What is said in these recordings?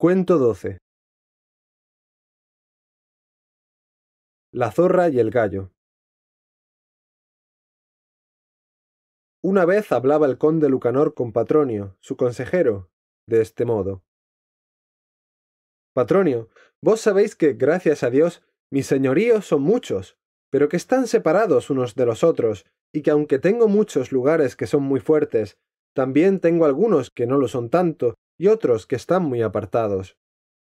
Cuento 12. La zorra y el gallo. Una vez hablaba el conde Lucanor con Patronio, su consejero, de este modo. Patronio, vos sabéis que, gracias a Dios, mis señoríos son muchos, pero que están separados unos de los otros, y que aunque tengo muchos lugares que son muy fuertes, también tengo algunos que no lo son tanto, y otros que están muy apartados.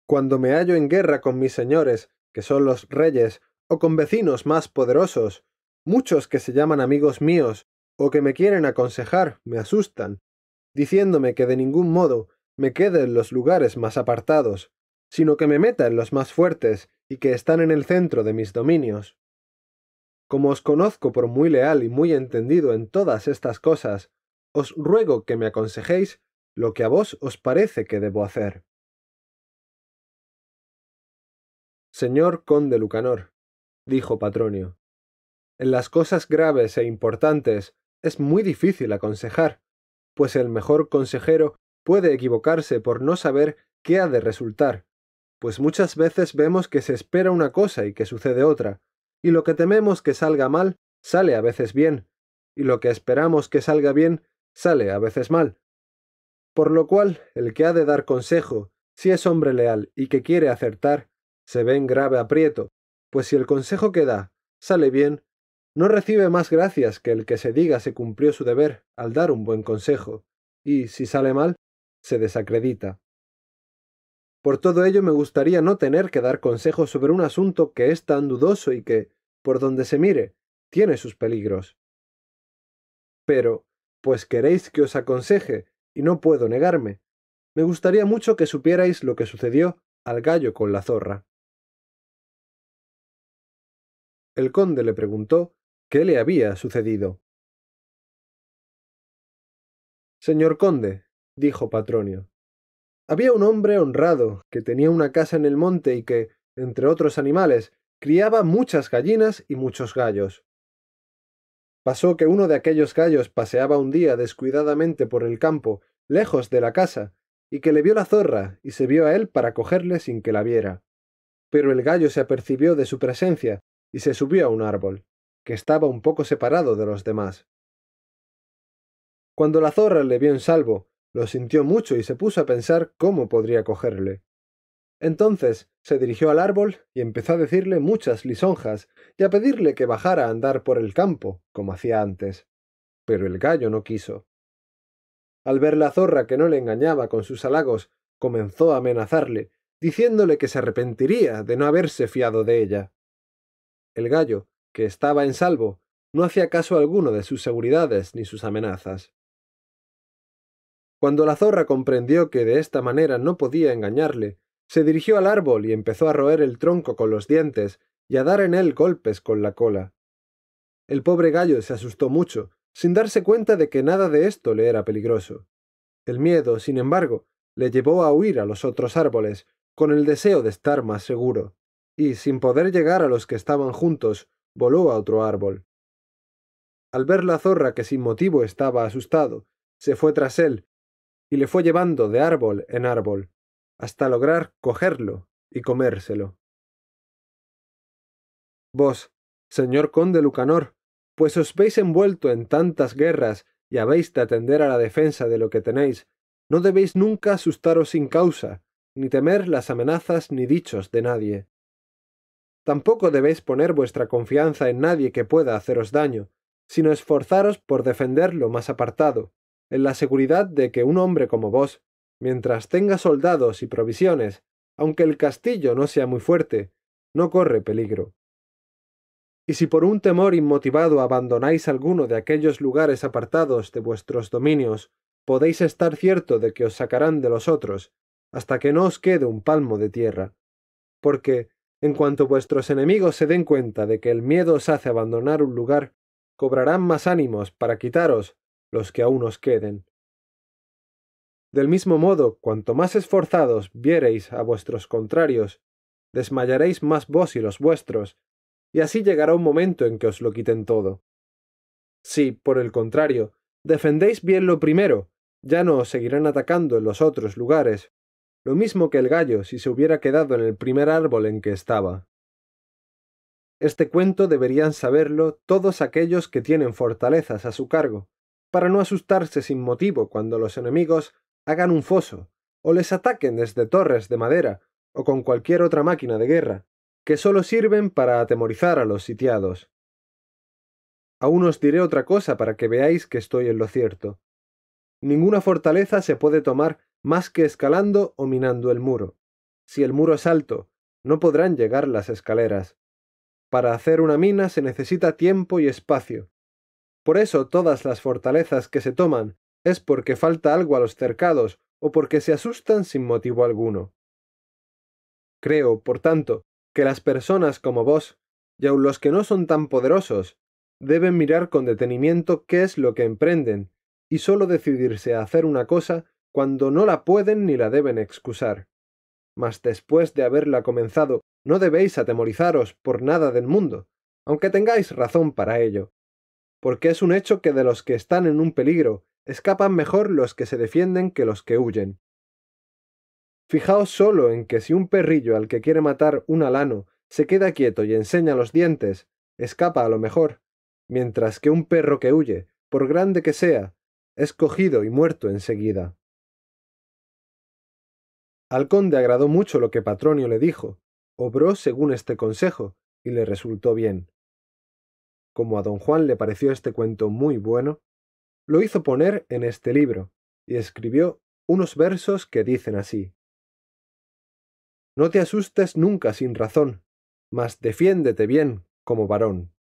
Cuando me hallo en guerra con mis señores, que son los reyes, o con vecinos más poderosos, muchos que se llaman amigos míos, o que me quieren aconsejar, me asustan, diciéndome que de ningún modo me quede en los lugares más apartados, sino que me meta en los más fuertes y que están en el centro de mis dominios. Como os conozco por muy leal y muy entendido en todas estas cosas, os ruego que me aconsejéis lo que a vos os parece que debo hacer. Señor conde Lucanor, dijo Patronio, en las cosas graves e importantes es muy difícil aconsejar, pues el mejor consejero puede equivocarse por no saber qué ha de resultar, pues muchas veces vemos que se espera una cosa y que sucede otra, y lo que tememos que salga mal sale a veces bien, y lo que esperamos que salga bien sale a veces mal, por lo cual, el que ha de dar consejo, si es hombre leal y que quiere acertar, se ve en grave aprieto, pues si el consejo que da sale bien, no recibe más gracias que el que se diga se cumplió su deber al dar un buen consejo, y si sale mal, se desacredita. Por todo ello me gustaría no tener que dar consejo sobre un asunto que es tan dudoso y que, por donde se mire, tiene sus peligros. Pero, pues queréis que os aconseje y no puedo negarme. Me gustaría mucho que supierais lo que sucedió al gallo con la zorra. El conde le preguntó qué le había sucedido. Señor conde, dijo Patronio, había un hombre honrado que tenía una casa en el monte y que, entre otros animales, criaba muchas gallinas y muchos gallos. Pasó que uno de aquellos gallos paseaba un día descuidadamente por el campo, lejos de la casa, y que le vio la zorra, y se vio a él para cogerle sin que la viera. Pero el gallo se apercibió de su presencia, y se subió a un árbol, que estaba un poco separado de los demás. Cuando la zorra le vio en salvo, lo sintió mucho y se puso a pensar cómo podría cogerle. Entonces se dirigió al árbol y empezó a decirle muchas lisonjas y a pedirle que bajara a andar por el campo, como hacía antes. Pero el gallo no quiso. Al ver la zorra que no le engañaba con sus halagos, comenzó a amenazarle, diciéndole que se arrepentiría de no haberse fiado de ella. El gallo, que estaba en salvo, no hacía caso alguno de sus seguridades ni sus amenazas. Cuando la zorra comprendió que de esta manera no podía engañarle, se dirigió al árbol y empezó a roer el tronco con los dientes y a dar en él golpes con la cola. El pobre gallo se asustó mucho, sin darse cuenta de que nada de esto le era peligroso. El miedo, sin embargo, le llevó a huir a los otros árboles, con el deseo de estar más seguro, y sin poder llegar a los que estaban juntos, voló a otro árbol. Al ver la zorra que sin motivo estaba asustado, se fue tras él, y le fue llevando de árbol en árbol hasta lograr cogerlo y comérselo. Vos, señor conde Lucanor, pues os veis envuelto en tantas guerras y habéis de atender a la defensa de lo que tenéis, no debéis nunca asustaros sin causa, ni temer las amenazas ni dichos de nadie. Tampoco debéis poner vuestra confianza en nadie que pueda haceros daño, sino esforzaros por defender lo más apartado, en la seguridad de que un hombre como vos, mientras tenga soldados y provisiones, aunque el castillo no sea muy fuerte, no corre peligro. Y si por un temor inmotivado abandonáis alguno de aquellos lugares apartados de vuestros dominios, podéis estar cierto de que os sacarán de los otros, hasta que no os quede un palmo de tierra. Porque, en cuanto vuestros enemigos se den cuenta de que el miedo os hace abandonar un lugar, cobrarán más ánimos para quitaros los que aún os queden. Del mismo modo, cuanto más esforzados viereis a vuestros contrarios, desmayaréis más vos y los vuestros, y así llegará un momento en que os lo quiten todo. Si, por el contrario, defendéis bien lo primero, ya no os seguirán atacando en los otros lugares, lo mismo que el gallo si se hubiera quedado en el primer árbol en que estaba. Este cuento deberían saberlo todos aquellos que tienen fortalezas a su cargo, para no asustarse sin motivo cuando los enemigos hagan un foso, o les ataquen desde torres de madera, o con cualquier otra máquina de guerra, que solo sirven para atemorizar a los sitiados. Aún os diré otra cosa para que veáis que estoy en lo cierto. Ninguna fortaleza se puede tomar más que escalando o minando el muro. Si el muro es alto, no podrán llegar las escaleras. Para hacer una mina se necesita tiempo y espacio. Por eso todas las fortalezas que se toman es porque falta algo a los cercados o porque se asustan sin motivo alguno. Creo, por tanto, que las personas como vos, y aun los que no son tan poderosos, deben mirar con detenimiento qué es lo que emprenden, y sólo decidirse a hacer una cosa cuando no la pueden ni la deben excusar. Mas después de haberla comenzado, no debéis atemorizaros por nada del mundo, aunque tengáis razón para ello, porque es un hecho que de los que están en un peligro Escapan mejor los que se defienden que los que huyen. Fijaos solo en que si un perrillo al que quiere matar un alano se queda quieto y enseña los dientes, escapa a lo mejor, mientras que un perro que huye, por grande que sea, es cogido y muerto enseguida. Al conde agradó mucho lo que Patronio le dijo, obró según este consejo, y le resultó bien. Como a don Juan le pareció este cuento muy bueno, lo hizo poner en este libro y escribió unos versos que dicen así. No te asustes nunca sin razón, mas defiéndete bien como varón.